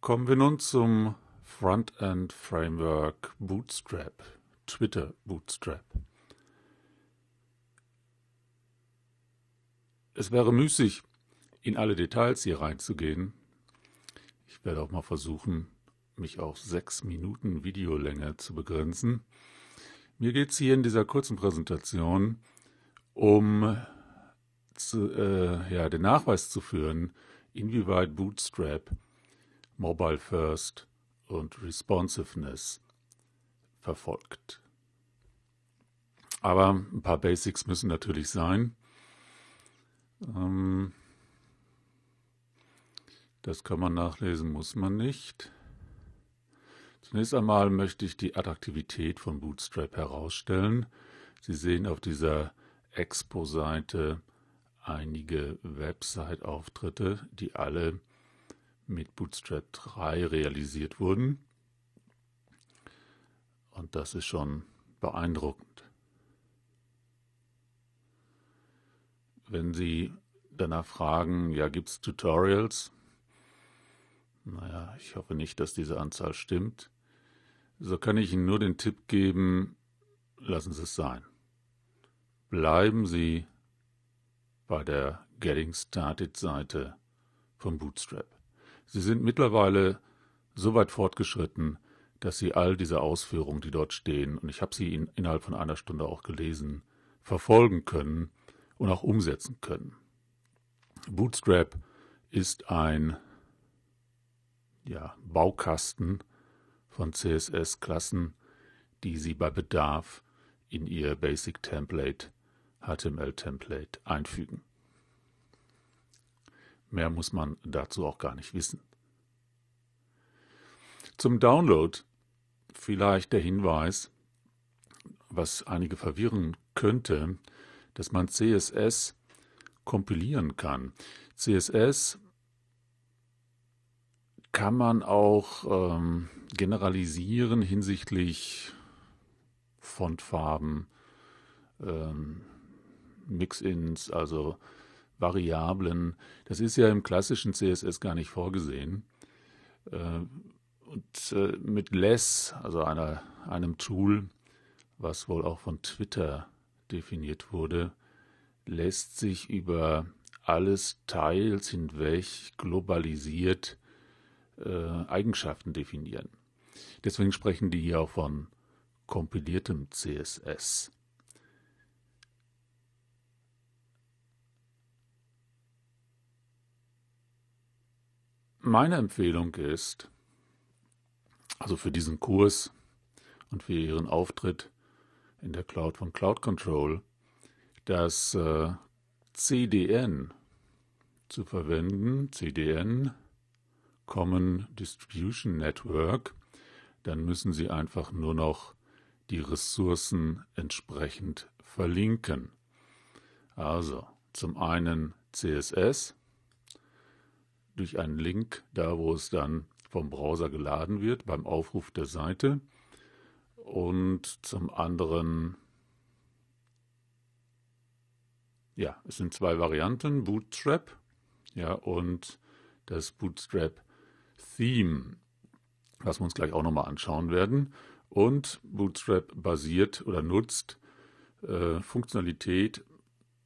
Kommen wir nun zum Frontend Framework Bootstrap, Twitter Bootstrap. Es wäre müßig, in alle Details hier reinzugehen. Ich werde auch mal versuchen, mich auf sechs Minuten Videolänge zu begrenzen. Mir geht es hier in dieser kurzen Präsentation um zu, äh, ja, den Nachweis zu führen, inwieweit Bootstrap Mobile First und Responsiveness verfolgt. Aber ein paar Basics müssen natürlich sein. Ähm, das kann man nachlesen, muss man nicht. Zunächst einmal möchte ich die Attraktivität von Bootstrap herausstellen. Sie sehen auf dieser Expo-Seite einige Website-Auftritte, die alle mit Bootstrap 3 realisiert wurden. Und das ist schon beeindruckend. Wenn Sie danach fragen, ja, gibt es Tutorials? Naja, ich hoffe nicht, dass diese Anzahl stimmt. So kann ich Ihnen nur den Tipp geben, lassen Sie es sein. Bleiben Sie bei der Getting Started Seite von Bootstrap. Sie sind mittlerweile so weit fortgeschritten, dass Sie all diese Ausführungen, die dort stehen, und ich habe sie in, innerhalb von einer Stunde auch gelesen, verfolgen können und auch umsetzen können. Bootstrap ist ein ja, Baukasten von CSS-Klassen, die Sie bei Bedarf in Ihr Basic Template, HTML Template einfügen. Mehr muss man dazu auch gar nicht wissen. Zum Download vielleicht der Hinweis, was einige verwirren könnte, dass man CSS kompilieren kann. CSS kann man auch ähm, generalisieren hinsichtlich Fontfarben, ähm, Mix-ins, also Variablen. Das ist ja im klassischen CSS gar nicht vorgesehen. Äh, und äh, mit Less, also einer, einem Tool, was wohl auch von Twitter definiert wurde, lässt sich über alles teils hinweg globalisiert äh, Eigenschaften definieren. Deswegen sprechen die hier auch von kompiliertem CSS. Meine Empfehlung ist, also für diesen Kurs und für Ihren Auftritt in der Cloud von Cloud Control, das äh, CDN zu verwenden. CDN, Common Distribution Network. Dann müssen Sie einfach nur noch die Ressourcen entsprechend verlinken. Also zum einen CSS, durch einen Link, da wo es dann vom Browser geladen wird, beim Aufruf der Seite. Und zum anderen, ja, es sind zwei Varianten, Bootstrap, ja, und das Bootstrap Theme, was wir uns gleich auch nochmal anschauen werden. Und Bootstrap basiert oder nutzt äh, Funktionalität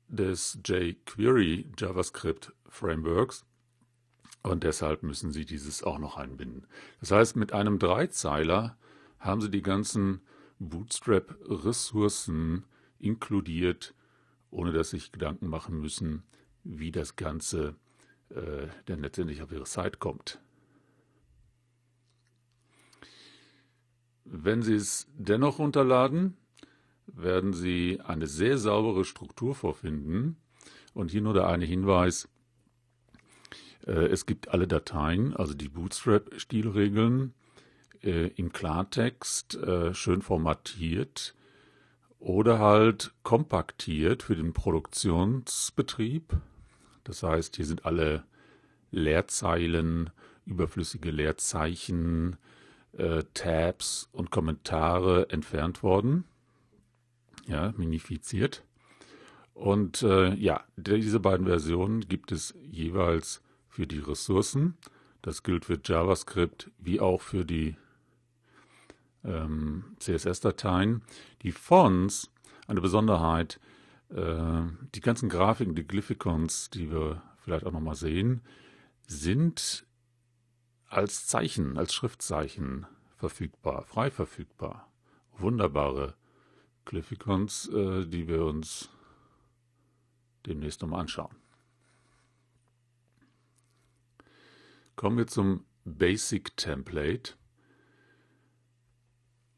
des jQuery JavaScript Frameworks und deshalb müssen Sie dieses auch noch einbinden. Das heißt, mit einem Dreizeiler haben Sie die ganzen Bootstrap-Ressourcen inkludiert, ohne dass Sie sich Gedanken machen müssen, wie das Ganze äh, denn letztendlich auf Ihre Site kommt. Wenn Sie es dennoch runterladen, werden Sie eine sehr saubere Struktur vorfinden. Und hier nur der eine Hinweis, äh, es gibt alle Dateien, also die Bootstrap-Stilregeln äh, im Klartext äh, schön formatiert oder halt kompaktiert für den Produktionsbetrieb. Das heißt, hier sind alle Leerzeilen, überflüssige Leerzeichen, Tabs und Kommentare entfernt worden. Ja, minifiziert. Und äh, ja, diese beiden Versionen gibt es jeweils für die Ressourcen. Das gilt für JavaScript wie auch für die ähm, CSS-Dateien. Die Fonts, eine Besonderheit, äh, die ganzen Grafiken, die Glyphicons, die wir vielleicht auch nochmal sehen, sind als Zeichen, als Schriftzeichen verfügbar, frei verfügbar. Wunderbare Glyphicons, äh, die wir uns demnächst nochmal anschauen. Kommen wir zum Basic Template.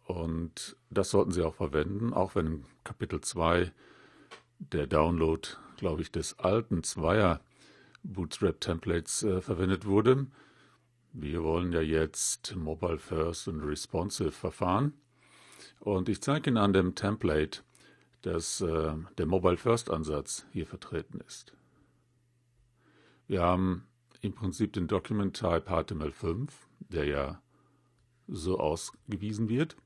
Und das sollten Sie auch verwenden, auch wenn im Kapitel 2 der Download, glaube ich, des alten Zweier Bootstrap Templates äh, verwendet wurde. Wir wollen ja jetzt Mobile First und Responsive verfahren. Und ich zeige Ihnen an dem Template, dass äh, der Mobile First Ansatz hier vertreten ist. Wir haben im Prinzip den Document Type HTML5, der ja so ausgewiesen wird.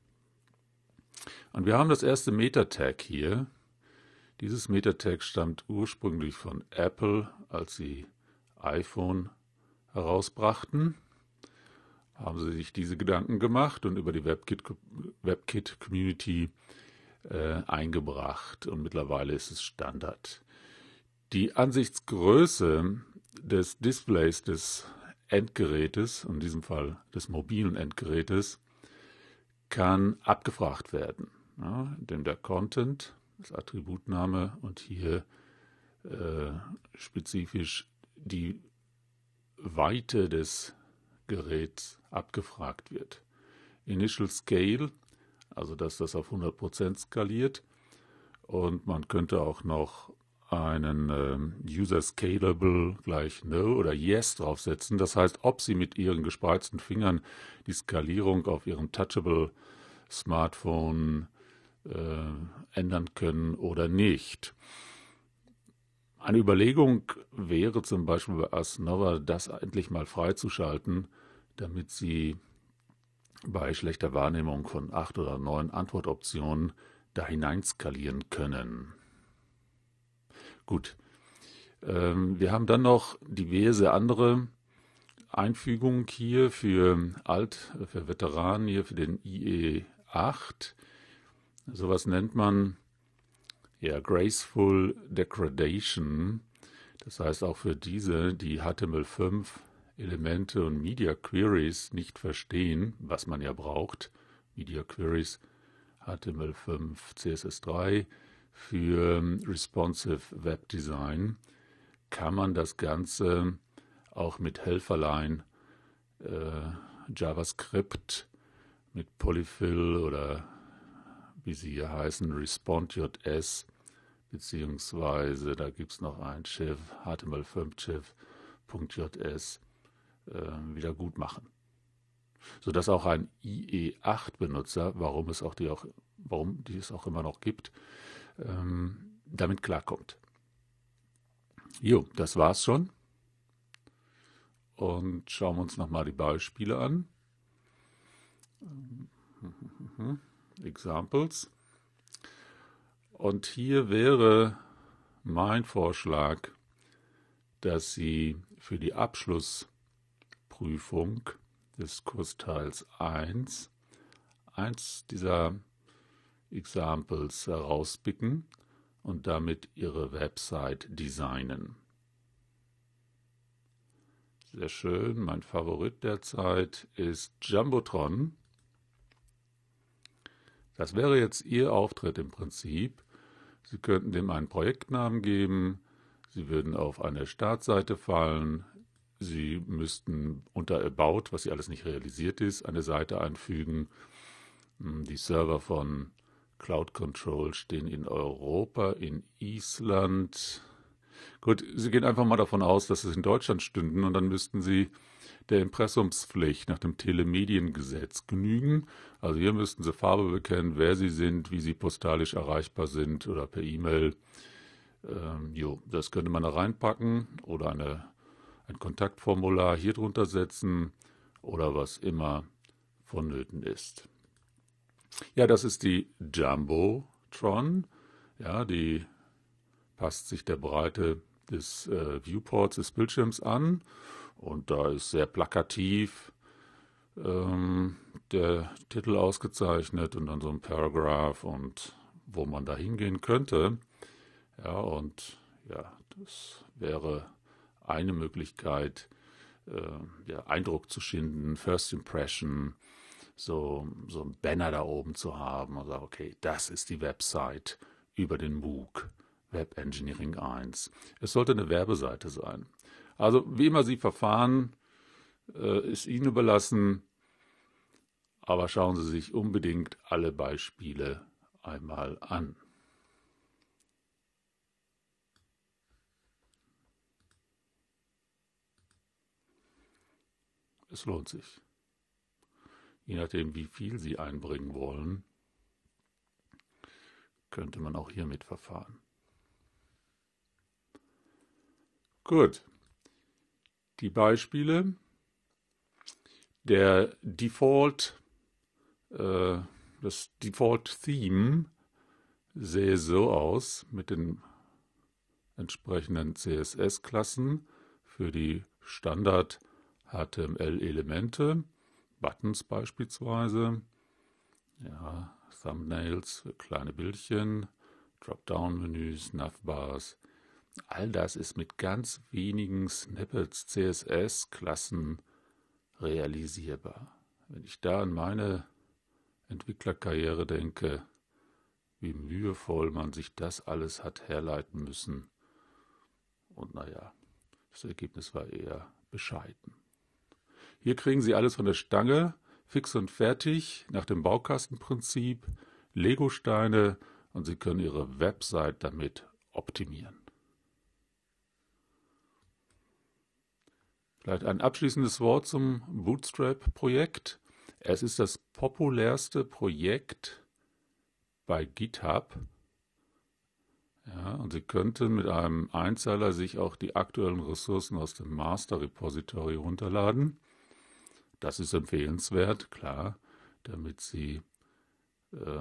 Und wir haben das erste Meta-Tag hier. Dieses Meta-Tag stammt ursprünglich von Apple, als sie iPhone herausbrachten. Haben sie sich diese Gedanken gemacht und über die WebKit-Community äh, eingebracht. Und mittlerweile ist es Standard. Die Ansichtsgröße des Displays des Endgerätes, in diesem Fall des mobilen Endgerätes, kann abgefragt werden, ja, indem der Content, das Attributname und hier äh, spezifisch die Weite des Geräts abgefragt wird. Initial Scale, also dass das auf 100% skaliert. Und man könnte auch noch einen äh, User Scalable gleich No oder Yes draufsetzen. Das heißt, ob Sie mit Ihren gespreizten Fingern die Skalierung auf Ihrem Touchable Smartphone äh, ändern können oder nicht. Eine Überlegung wäre zum Beispiel bei Asnova, das endlich mal freizuschalten, damit Sie bei schlechter Wahrnehmung von acht oder neun Antwortoptionen da hineinskalieren können. Gut. Ähm, wir haben dann noch diverse andere Einfügungen hier für Alt, für Veteranen, hier für den IE8. Sowas nennt man ja Graceful Degradation. Das heißt, auch für diese, die HTML5 Elemente und Media Queries nicht verstehen, was man ja braucht, Media Queries, HTML5, CSS3, für ähm, Responsive Web Design kann man das Ganze auch mit Helferlein äh, JavaScript, mit Polyfill oder wie sie hier heißen, Respond.js, beziehungsweise da gibt es noch ein Schiff, HTML5-Schiff.js, äh, wieder gut machen. Sodass auch ein IE8-Benutzer, warum es auch die auch, warum die es auch immer noch gibt, ähm, damit klarkommt. Jo, das war's schon. Und schauen wir uns nochmal die Beispiele an. Ähm, Examples. Und hier wäre mein Vorschlag, dass Sie für die Abschlussprüfung des Kursteils 1 eins dieser Examples herauspicken und damit Ihre Website designen. Sehr schön, mein Favorit derzeit ist Jumbotron. Das wäre jetzt Ihr Auftritt im Prinzip. Sie könnten dem einen Projektnamen geben, Sie würden auf eine Startseite fallen, Sie müssten unter About, was Sie alles nicht realisiert ist, eine Seite einfügen, die Server von Cloud Control stehen in Europa, in Island. Gut, Sie gehen einfach mal davon aus, dass es in Deutschland stünden und dann müssten Sie der Impressumspflicht nach dem Telemediengesetz genügen. Also hier müssten Sie Farbe bekennen, wer Sie sind, wie Sie postalisch erreichbar sind oder per E-Mail. Ähm, jo, das könnte man da reinpacken oder eine, ein Kontaktformular hier drunter setzen oder was immer vonnöten ist. Ja, das ist die Jumbotron. Ja, die passt sich der Breite des äh, Viewports des Bildschirms an und da ist sehr plakativ ähm, der Titel ausgezeichnet und dann so ein Paragraph und wo man da hingehen könnte. Ja, und ja, das wäre eine Möglichkeit, äh, ja, Eindruck zu schinden, First Impression, so, so ein Banner da oben zu haben und sagen, okay, das ist die Website über den MOOC, Web Engineering 1. Es sollte eine Werbeseite sein. Also wie immer Sie verfahren, äh, ist Ihnen überlassen, aber schauen Sie sich unbedingt alle Beispiele einmal an. Es lohnt sich je nachdem, wie viel sie einbringen wollen, könnte man auch hiermit verfahren. Gut. Die Beispiele. Der Default, äh, das Default Theme sähe so aus mit den entsprechenden CSS-Klassen für die Standard HTML-Elemente. Buttons beispielsweise, ja, Thumbnails, kleine Bildchen, Dropdown-Menüs, Navbars. All das ist mit ganz wenigen Snippets, CSS-Klassen realisierbar. Wenn ich da an meine Entwicklerkarriere denke, wie mühevoll man sich das alles hat herleiten müssen. Und naja, das Ergebnis war eher bescheiden. Hier kriegen Sie alles von der Stange, fix und fertig, nach dem Baukastenprinzip, Legosteine und Sie können Ihre Website damit optimieren. Vielleicht ein abschließendes Wort zum Bootstrap-Projekt. Es ist das populärste Projekt bei GitHub. Ja, und Sie könnten mit einem Einzahler sich auch die aktuellen Ressourcen aus dem Master Repository runterladen das ist empfehlenswert, klar, damit sie. Äh,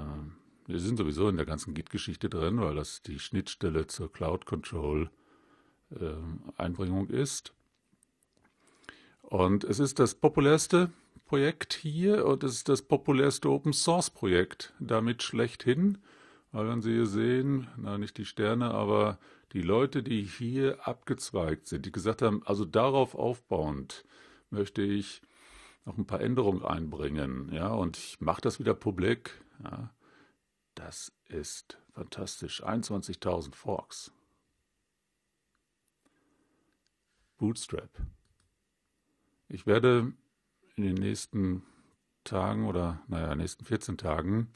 wir sind sowieso in der ganzen Git-Geschichte drin, weil das die Schnittstelle zur Cloud Control äh, Einbringung ist. Und es ist das populärste Projekt hier und es ist das populärste Open Source Projekt damit schlechthin. Weil wenn Sie hier sehen, na nicht die Sterne, aber die Leute, die hier abgezweigt sind, die gesagt haben, also darauf aufbauend möchte ich noch ein paar Änderungen einbringen, ja, und ich mache das wieder publik, ja, das ist fantastisch. 21.000 Forks. Bootstrap. Ich werde in den nächsten Tagen oder, naja, nächsten 14 Tagen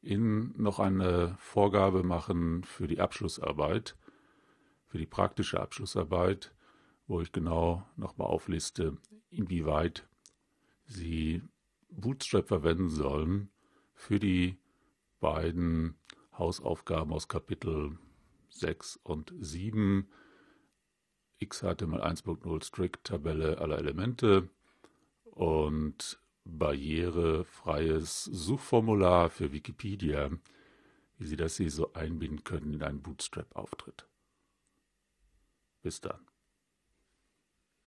Ihnen noch eine Vorgabe machen für die Abschlussarbeit, für die praktische Abschlussarbeit, wo ich genau nochmal aufliste, inwieweit sie Bootstrap verwenden sollen für die beiden Hausaufgaben aus Kapitel 6 und 7. XHTML 1.0 Strict Tabelle aller Elemente und barrierefreies Suchformular für Wikipedia, wie Sie das hier so einbinden können in einen Bootstrap-Auftritt. Bis dann.